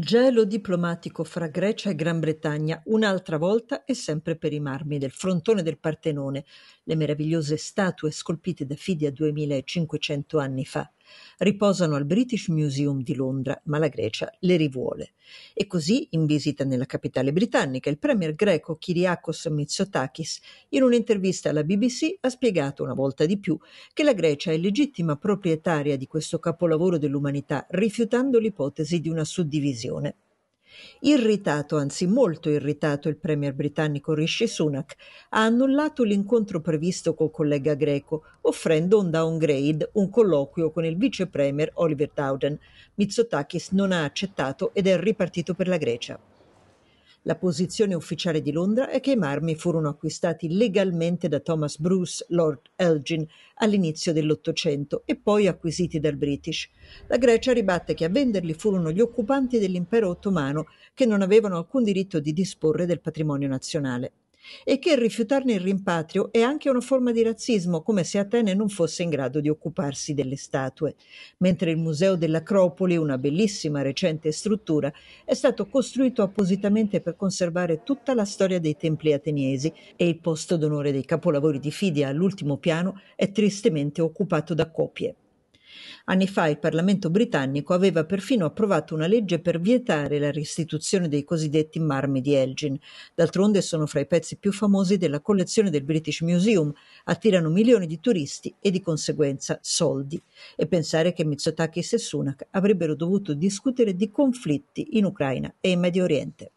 Gelo diplomatico fra Grecia e Gran Bretagna, un'altra volta e sempre per i marmi del frontone del Partenone, le meravigliose statue scolpite da Fidia 2500 anni fa. Riposano al British Museum di Londra, ma la Grecia le rivuole. E così, in visita nella capitale britannica, il premier greco Kyriakos Mitsotakis, in un'intervista alla BBC, ha spiegato una volta di più che la Grecia è legittima proprietaria di questo capolavoro dell'umanità, rifiutando l'ipotesi di una suddivisione. Irritato, anzi molto irritato, il premier britannico Rishi Sunak ha annullato l'incontro previsto col collega greco, offrendo un downgrade, un colloquio con il vice premier Oliver Dowden. Mitsotakis non ha accettato ed è ripartito per la Grecia. La posizione ufficiale di Londra è che i marmi furono acquistati legalmente da Thomas Bruce, Lord Elgin, all'inizio dell'Ottocento e poi acquisiti dal British. La Grecia ribatte che a venderli furono gli occupanti dell'impero ottomano che non avevano alcun diritto di disporre del patrimonio nazionale e che rifiutarne il rimpatrio è anche una forma di razzismo, come se Atene non fosse in grado di occuparsi delle statue, mentre il Museo dell'Acropoli, una bellissima recente struttura, è stato costruito appositamente per conservare tutta la storia dei templi ateniesi e il posto d'onore dei capolavori di Fidia all'ultimo piano è tristemente occupato da copie. Anni fa il Parlamento britannico aveva perfino approvato una legge per vietare la restituzione dei cosiddetti marmi di Elgin. D'altronde sono fra i pezzi più famosi della collezione del British Museum, attirano milioni di turisti e di conseguenza soldi. E pensare che Mitsotakis e Sunak avrebbero dovuto discutere di conflitti in Ucraina e in Medio Oriente.